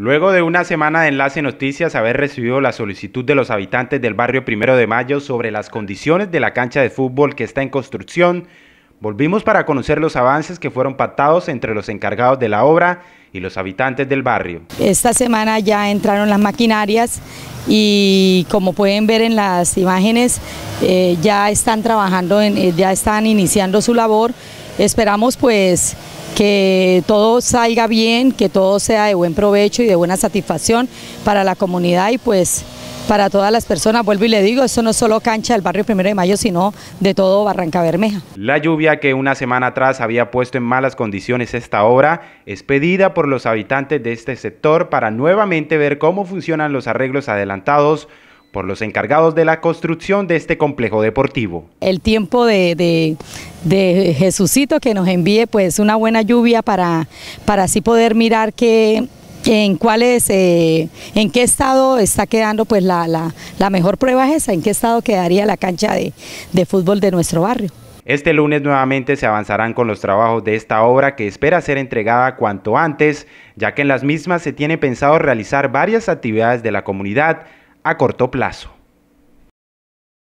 Luego de una semana de Enlace Noticias haber recibido la solicitud de los habitantes del barrio Primero de Mayo sobre las condiciones de la cancha de fútbol que está en construcción, volvimos para conocer los avances que fueron pactados entre los encargados de la obra y los habitantes del barrio. Esta semana ya entraron las maquinarias y como pueden ver en las imágenes eh, ya están trabajando, en, eh, ya están iniciando su labor. Esperamos pues que todo salga bien, que todo sea de buen provecho y de buena satisfacción para la comunidad y pues para todas las personas. Vuelvo y le digo, eso no solo cancha del barrio Primero de Mayo, sino de todo Barranca Bermeja. La lluvia que una semana atrás había puesto en malas condiciones esta obra es pedida por los habitantes de este sector para nuevamente ver cómo funcionan los arreglos adelantados por los encargados de la construcción de este complejo deportivo. El tiempo de, de Jesucito que nos envíe pues una buena lluvia para, para así poder mirar en eh, en qué estado está quedando pues la, la, mejor prueba es esa, en qué estado quedaría la cancha de fútbol de nuestro barrio. Este lunes nuevamente se avanzarán con los trabajos de esta obra que espera ser entregada cuanto antes, ya que en las mismas se tiene pensado realizar varias actividades de la comunidad a corto plazo.